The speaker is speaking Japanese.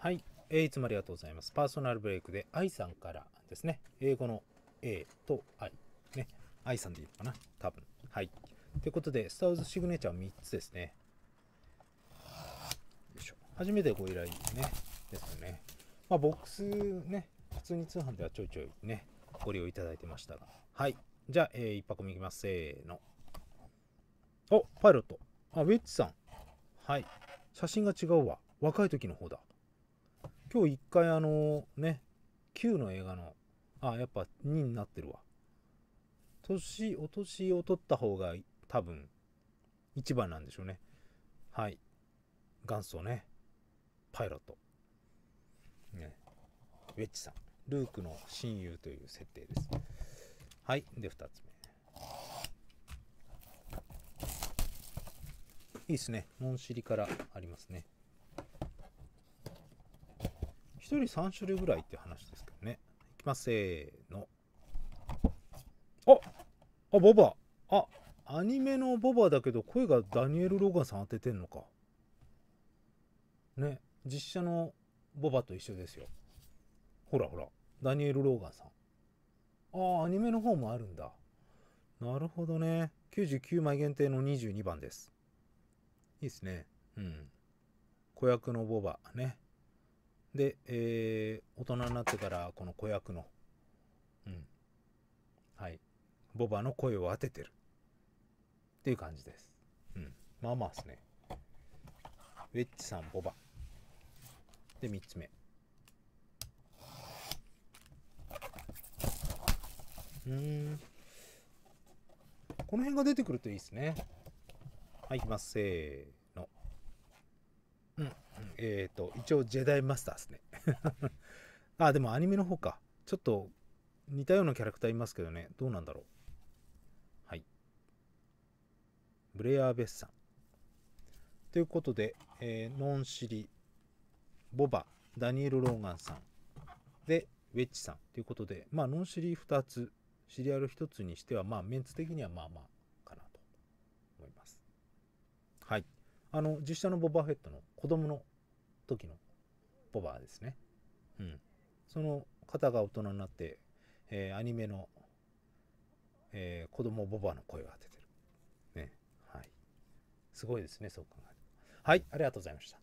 はい、えー、いつもありがとうございます。パーソナルブレイクで i さんからですね、英語の A と I、ね、i さんでいいのかな、多分。はい。ということで、スターズシグネチャー3つですね。よいしょ。初めてご依頼ね、ですね。まあ、ボックスね、普通に通販ではちょいちょいね、ご利用いただいてましたが。はい。じゃあ、えー、1箱目いきます。せーの。お、パイロット。あ、ウェッジさん。はい。写真が違うわ。若い時の方だ。今日一回あのね、9の映画の、あ、やっぱ2になってるわ。年、お年を取った方が多分一番なんでしょうね。はい。元祖ね。パイロット。ね。ウェッジさん。ルークの親友という設定です。はい。で、2つ目。いいっすね。モンシリからありますね。人3種類ぐらいって話ですけどね。いきます、せーの。ああ、ボバ。あ、アニメのボバだけど声がダニエル・ローガンさん当ててんのか。ね、実写のボバと一緒ですよ。ほらほら、ダニエル・ローガンさん。ああ、アニメの方もあるんだ。なるほどね。99枚限定の22番です。いいっすね。うん。子役のボバね。で、えー、大人になってからこの子役の、うん。はい。ボバの声を当ててる。っていう感じです。うん。まあまあですね。ウェッチさん、ボバ。で、3つ目。うん。この辺が出てくるといいですね。はい、いきます。せーえっ、ー、と、一応ジェダイマスターですね。あ、でもアニメの方か。ちょっと似たようなキャラクターいますけどね。どうなんだろう。はい。ブレアー・ベッサン。ということで、えー、ノンシリ、ボバ、ダニエル・ローガンさん。で、ウェッチさん。ということで、まあ、ノンシリ2つ、シリアル1つにしては、まあ、メンツ的にはまあまあかなと思います。はい。あの、実写のボバーヘッドの子供の時のポバーですね。うん。その方が大人になって、えー、アニメの、えー、子供ボバーの声を当ててる。ね。はい。すごいですね、そう考えると。はい、ありがとうございました。